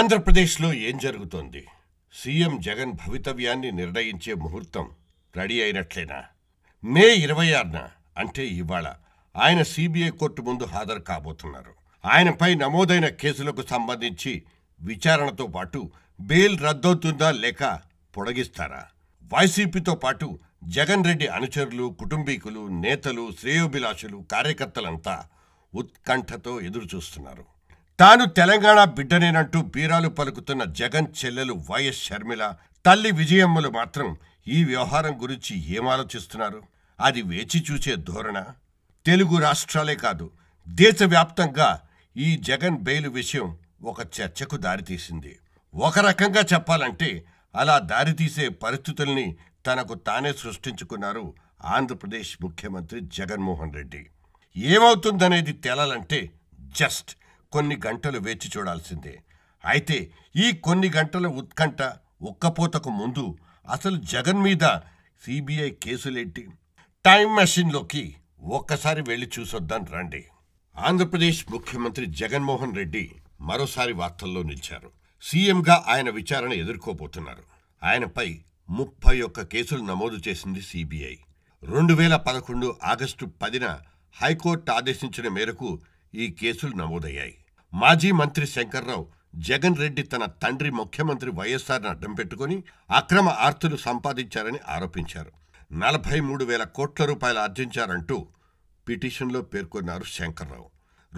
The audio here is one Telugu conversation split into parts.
ఆంధ్రప్రదేశ్లో ఏం జరుగుతోంది సీఎం జగన్ భవితవ్యాన్ని నిర్ణయించే ముహూర్తం రెడీ అయినట్లేనా మే ఇరవై ఆరున అంటే ఇవాళ ఆయన సిబిఐ కోర్టు ముందు హాజరు కాబోతున్నారు ఆయనపై నమోదైన కేసులకు సంబంధించి విచారణతో పాటు బెయిల్ రద్దవుతుందా లేక పొడగిస్తారా వైసీపీతో పాటు జగన్ రెడ్డి అనుచరులు కుటుంబీకులు నేతలు శ్రేయోభిలాషులు కార్యకర్తలంతా ఉత్కంఠతో ఎదురుచూస్తున్నారు తాను తెలంగాణ బిడ్డనేనంటూ బీరాలు పలుకుతున్న జగన్ చెల్లెలు వైఎస్ షర్మిల తల్లి విజయమ్మలు మాత్రం ఈ వ్యవహారం గురించి ఏమాలోచిస్తున్నారు అది వేచి చూసే ధోరణ తెలుగు రాష్ట్రాలే కాదు దేశవ్యాప్తంగా ఈ జగన్ బెయిలు విషయం ఒక చర్చకు దారితీసింది ఒక రకంగా చెప్పాలంటే అలా దారితీసే పరిస్థితుల్ని తనకు తానే సృష్టించుకున్నారు ఆంధ్రప్రదేశ్ ముఖ్యమంత్రి జగన్మోహన్ రెడ్డి ఏమవుతుందనేది తేలాలంటే జస్ట్ కొన్ని గంటలు వేచి చూడాల్సిందే అయితే ఈ కొన్ని గంటల ఉత్కంఠ ఒక్కపోతకు ముందు అసలు జగన్ మీద సిబిఐ కేసులేంటి టైం మెషిన్లోకి ఒక్కసారి వెళ్ళి చూసొద్దాం రండి ఆంధ్రప్రదేశ్ ముఖ్యమంత్రి జగన్మోహన్ రెడ్డి మరోసారి వార్తల్లో నిలిచారు సీఎంగా ఆయన విచారణ ఎదుర్కోబోతున్నారు ఆయనపై ముప్పై ఒక్క కేసులు నమోదు చేసింది సిబిఐ రెండు వేల పదకొండు ఆగస్టు పదిన హైకోర్టు ఆదేశించిన మేరకు ఈ కేసులు నమోదయ్యాయి మాజీ మంత్రి శంకర్రావు జగన్ రెడ్డి తన తండ్రి ముఖ్యమంత్రి వైఎస్ఆర్ను అడ్డం పెట్టుకుని అక్రమ ఆర్తులు సంపాదించారని ఆరోపించారు నలభై మూడు వేల కోట్ల రూపాయలు ఆర్జించారంటూ పిటిషన్లో పేర్కొన్నారు శంకర్రావు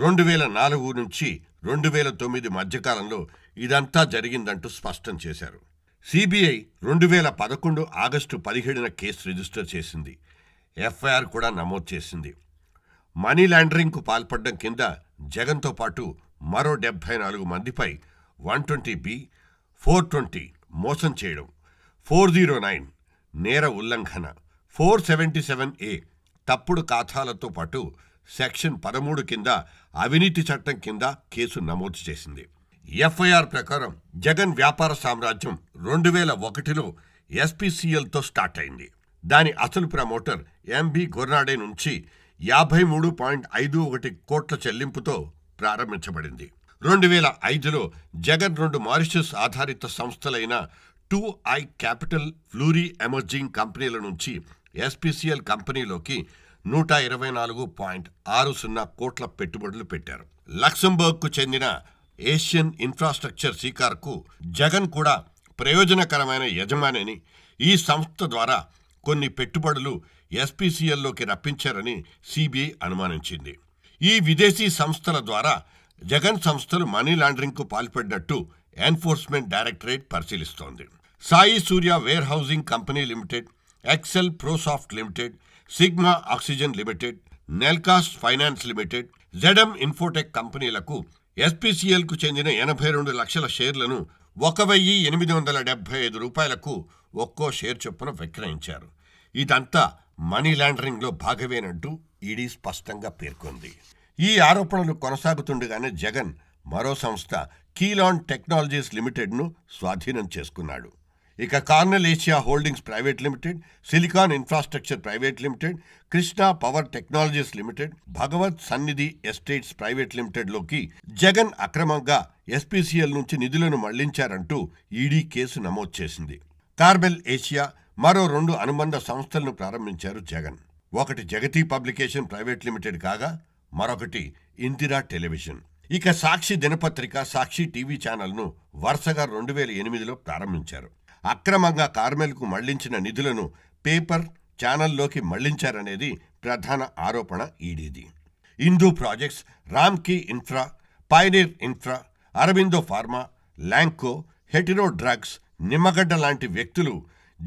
రెండు వేల నాలుగు నుంచి రెండు వేల తొమ్మిది మధ్యకాలంలో ఇదంతా జరిగిందంటూ స్పష్టం చేశారు సిబిఐ రెండు వేల పదకొండు ఆగస్టు పదిహేడున కేసు రిజిస్టర్ చేసింది ఎఫ్ఐఆర్ కూడా నమోదు చేసింది మనీ లాండరింగ్కు పాల్పడడం కింద జగన్తో పాటు మరో డెబ్బై నాలుగు మందిపై one twenty B four twenty మోసం చేయడం ఫోర్ జీరో నైన్ నేర ఉల్లంఘన ఫోర్ సెవెంటీ సెవెన్ ఏ తప్పుడు ఖాతాలతో పాటు సెక్షన్ పదమూడు కింద అవినీతి చట్టం కింద కేసు నమోదు చేసింది ఎఫ్ఐఆర్ ప్రకారం జగన్ వ్యాపార సామ్రాజ్యం రెండు వేల ఒకటిలో ఎస్పీసీఎల్తో స్టార్ట్ అయింది దాని అసలు ప్రమోటర్ ఎంబి గొర్నాడే నుంచి యాభై మూడు పాయింట్ ఐదు ఒకటి కోట్ల చెల్లింపుతో ప్రారంభించబడింది రెండు వేల ఐదులో జగన్ రెండు మారిషస్ ఆధారిత సంస్థలైన two I capital Fleury emerging కంపెనీల నుంచి ఎస్పీసీఎల్ కంపెనీలోకి నూట ఇరవై నాలుగు పాయింట్ ఆరు సున్నా కోట్ల పెట్టుబడులు పెట్టారు లక్సంబర్గ్కు చెందిన ఏషియన్ ఇన్ఫ్రాస్ట్రక్చర్ సీకార్కు జగన్ కూడా ప్రయోజనకరమైన యజమానిని ఈ సంస్థ ద్వారా కొన్ని పెట్టుబడులు ఎస్పీసీఎల్లోకి రప్పించారని సిబిఐ అనుమానించింది ఈ విదేశీ సంస్థల ద్వారా జగన్ సంస్థలు మనీ లాండరింగ్కు పాల్పడినట్టు ఎన్ఫోర్స్మెంట్ డైరెక్టరేట్ పరిశీలిస్తోంది Sai Surya warehousing company limited excel prosoft limited sigma oxygen limited Nelcast finance limited జెడమ్ ఇన్ఫోటెక్ కంపెనీలకు ఎస్పీసీఎల్కు చెందిన ఎనభై రెండు లక్షల షేర్లను ఒక వెయ్యి ఎనిమిది వందల డెబ్బై ఐదు రూపాయలకు ఒక్కో షేర్ చొప్పున విక్రయించారు ఇదంతా మనీ లాండరింగ్లో భాగమేనంటూ ఈడీ స్పష్టంగా పేర్కొంది ఈ ఆరోపణలు కొనసాగుతుండగానే జగన్ మరో సంస్థ కీలాన్ టెక్నాలజీస్ లిమిటెడ్ను స్వాధీనం చేసుకున్నాడు ఇక Carmel Asia holdings private limited silicon infrastructure private limited Krishna power technologies limited Bhagavat Sannidhi estates private లిమిటెడ్లోకి Jagan అక్రమంగా ఎస్పీసీఎల్ నుంచి నిధులను మళ్లించారంటూ ఈడీ కేసు నమోదు చేసింది కార్బెల్ ఏషియా మరో రెండు అనుబంధ సంస్థలను ప్రారంభించారు జగన్ ఒకటి జగతి పబ్లికేషన్ ప్రైవేట్ లిమిటెడ్ కాగా మరొకటి ఇందిరా టెలివిజన్ ఇక సాక్షి దినపత్రిక సాక్షి టీవీ ఛానల్ను వరుసగా రెండు వేల ఎనిమిదిలో ప్రారంభించారు అక్రమంగా కార్మెల్కు మళ్లించిన నిధులను పేపర్ ఛానల్లోకి మళ్లించారనేది ప్రధాన ఆరోపణ ఈడీది Indu projects Ramky infra pioneer infra Aurobindo pharma Lanco Hetero drugs Nimmagadda లాంటి వ్యక్తులు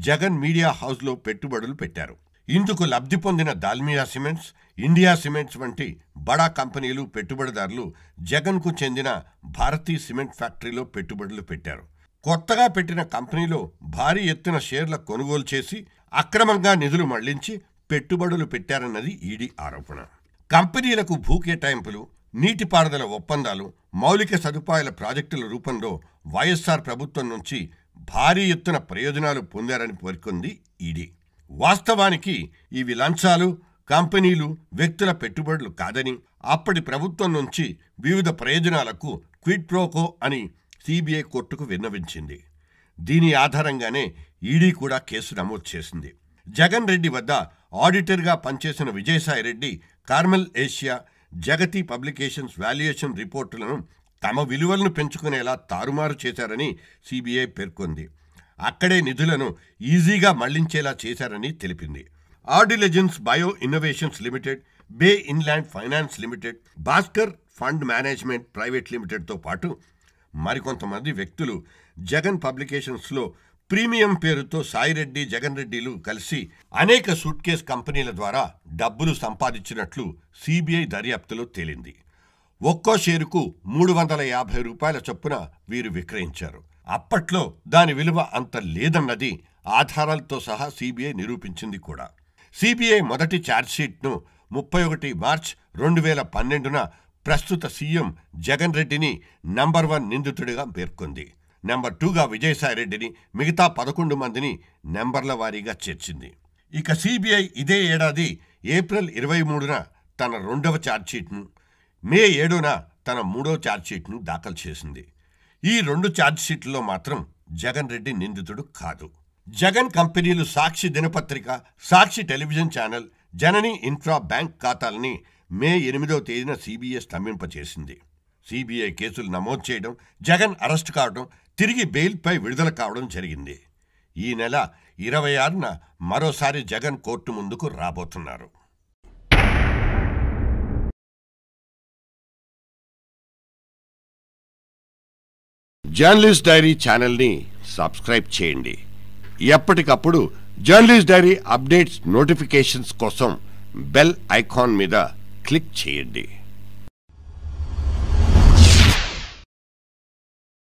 జగన్ మీడియా హౌస్లో పెట్టుబడులు పెట్టారు ఇందుకు లబ్ధి పొందిన దాల్మియా సిమెంట్స్ ఇండియా సిమెంట్స్ వంటి బడా కంపెనీలు పెట్టుబడిదారులు జగన్కు చెందిన భారతీ సిమెంట్ ఫ్యాక్టరీలో పెట్టుబడులు పెట్టారు కొత్తగా పెట్టిన కంపెనీలో భారీ ఎత్తున షేర్ల కొనుగోలు చేసి అక్రమంగా నిధులు మళ్లించి పెట్టుబడులు పెట్టారన్నది ఈడీ ఆరోపణ కంపెనీలకు భూ కేటాయింపులు నీటిపారుదల ఒప్పందాలు మౌలిక సదుపాయాల ప్రాజెక్టుల రూపంలో వైఎస్ఆర్ ప్రభుత్వం నుంచి భారీ ఎత్తున ప్రయోజనాలు పొందారని పేర్కొంది ఈడీ వాస్తవానికి ఇవి లంచాలు కంపెనీలు వ్యక్తుల పెట్టుబడులు కాదని అప్పటి ప్రభుత్వం నుంచి వివిధ ప్రయోజనాలకు క్విట్ ప్రోకో అని సిబిఐ కోర్టుకు విన్నవించింది దీని ఆధారంగానే ఈడీ కూడా కేసు నమోదు చేసింది జగన్ రెడ్డి వద్ద ఆడిటర్గా పనిచేసిన Vijayasai Reddy Carmel Asia Jagati publications valuation రిపోర్టులను తమ విలువలను పెంచుకునేలా తారుమారు చేశారని సిబిఐ పేర్కొంది అక్కడే నిధులను ఈజీగా మళ్లించేలా చేశారని తెలిపింది ఆర్డిలెజెన్స్ bio innovations limited bay inland finance limited Bhaskar fund management private లిమిటెడ్తో పాటు మరికొంతమంది వ్యక్తులు జగన్ పబ్లికేషన్స్లో ప్రీమియం పేరుతో సాయిరెడ్డి జగన్ రెడ్డిలు కలిసి అనేక సూట్ కేస్ కంపెనీల ద్వారా డబ్బులు సంపాదించినట్లు సిబిఐ దర్యాప్తులో తేలింది ఒక్కో షేరుకు మూడు వందల యాభై రూపాయల చొప్పున వీరు విక్రయించారు అప్పట్లో దాని విలువ అంత లేదన్నది ఆధారాలతో సహా సిబిఐ నిరూపించింది కూడా సిబిఐ మొదటి ఛార్జ్షీట్ను ముప్పై ఒకటి మార్చ్ రెండు వేల పన్నెండున ప్రస్తుత సీఎం జగన్ రెడ్డిని నంబర్ వన్ నిందితుడిగా పేర్కొంది నెంబర్ టూగా విజయసాయిరెడ్డిని మిగతా పదకొండు మందిని నెంబర్ల వారీగా చేర్చింది ఇక సిబిఐ ఇదే ఏడాది ఏప్రిల్ ఇరవై మూడున తన రెండవ ఛార్జ్షీట్ను మే ఏడున తన మూడో ఛార్జ్షీట్ను దాఖలు చేసింది ఈ రెండు ఛార్జ్షీట్లలో మాత్రం జగన్ రెడ్డి నిందితుడు కాదు జగన్ కంపెనీలు సాక్షి దినపత్రిక Sakshi television channel Janani infra bank ఖాతాలని మే ఎనిమిదవ తేదీన సిబిఐ స్తంభింపచేసింది సిబిఐ కేసులు నమోదు చేయడం జగన్ అరెస్టు కావడం తిరిగి బెయిల్పై విడుదల కావడం జరిగింది ఈ నెల ఇరవై ఆరున మరోసారి జగన్ కోర్టు ముందుకు రాబోతున్నారు జర్నలిస్ట్ డైరీ ఛానల్ని సబ్స్క్రైబ్ చేయండి ఎప్పటికప్పుడు జర్నలిస్ట్ డైరీ అప్డేట్స్ నోటిఫికేషన్స్ కోసం బెల్ ఐకాన్ మీద క్లిక్ చేయండి